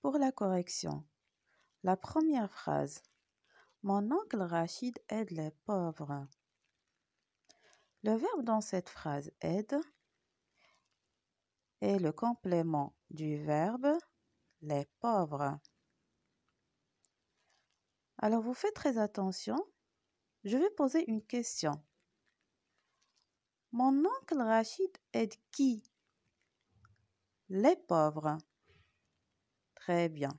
pour la correction. La première phrase Mon oncle Rachid aide les pauvres. Le verbe dans cette phrase aide est le complément du verbe les pauvres. Alors vous faites très attention. Je vais poser une question. Mon oncle Rachid aide qui Les pauvres très bien.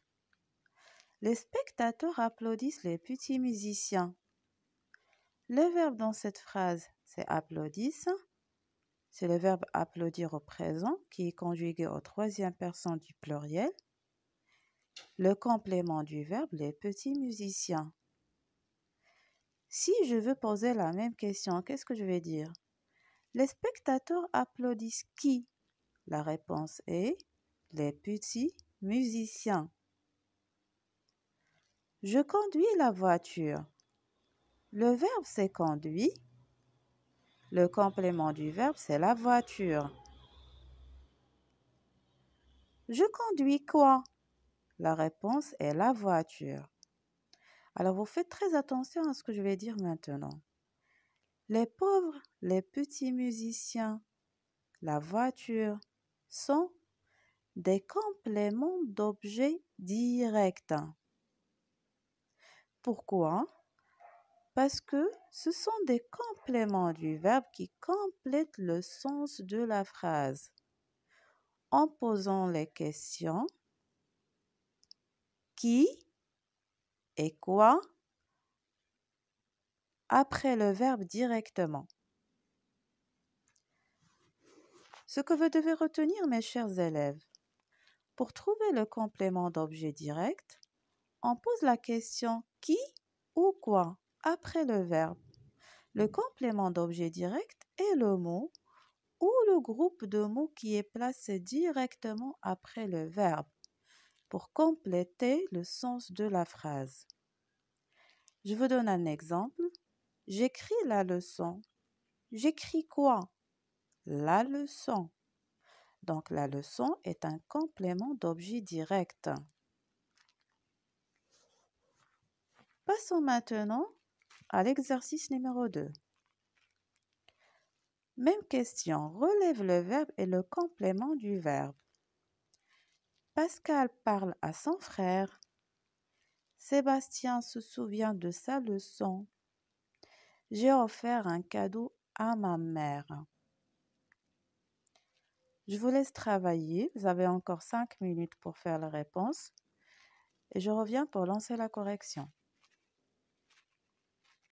Les spectateurs applaudissent les petits musiciens. Le verbe dans cette phrase, c'est applaudissent. C'est le verbe applaudir au présent qui est conjugué au troisième personne du pluriel. Le complément du verbe, les petits musiciens. Si je veux poser la même question, qu'est-ce que je vais dire Les spectateurs applaudissent qui La réponse est les petits musicien. Je conduis la voiture. Le verbe c'est conduit. Le complément du verbe c'est la voiture. Je conduis quoi La réponse est la voiture. Alors vous faites très attention à ce que je vais dire maintenant. Les pauvres, les petits musiciens, la voiture sont des compléments d'objets directs. Pourquoi Parce que ce sont des compléments du verbe qui complètent le sens de la phrase. En posant les questions qui et quoi après le verbe directement. Ce que vous devez retenir, mes chers élèves, pour trouver le complément d'objet direct, on pose la question qui ou quoi après le verbe. Le complément d'objet direct est le mot ou le groupe de mots qui est placé directement après le verbe pour compléter le sens de la phrase. Je vous donne un exemple. J'écris la leçon. J'écris quoi La leçon. Donc la leçon est un complément d'objet direct. Passons maintenant à l'exercice numéro 2. Même question, relève le verbe et le complément du verbe. Pascal parle à son frère. Sébastien se souvient de sa leçon. J'ai offert un cadeau à ma mère. Je vous laisse travailler. Vous avez encore 5 minutes pour faire la réponse. Et je reviens pour lancer la correction.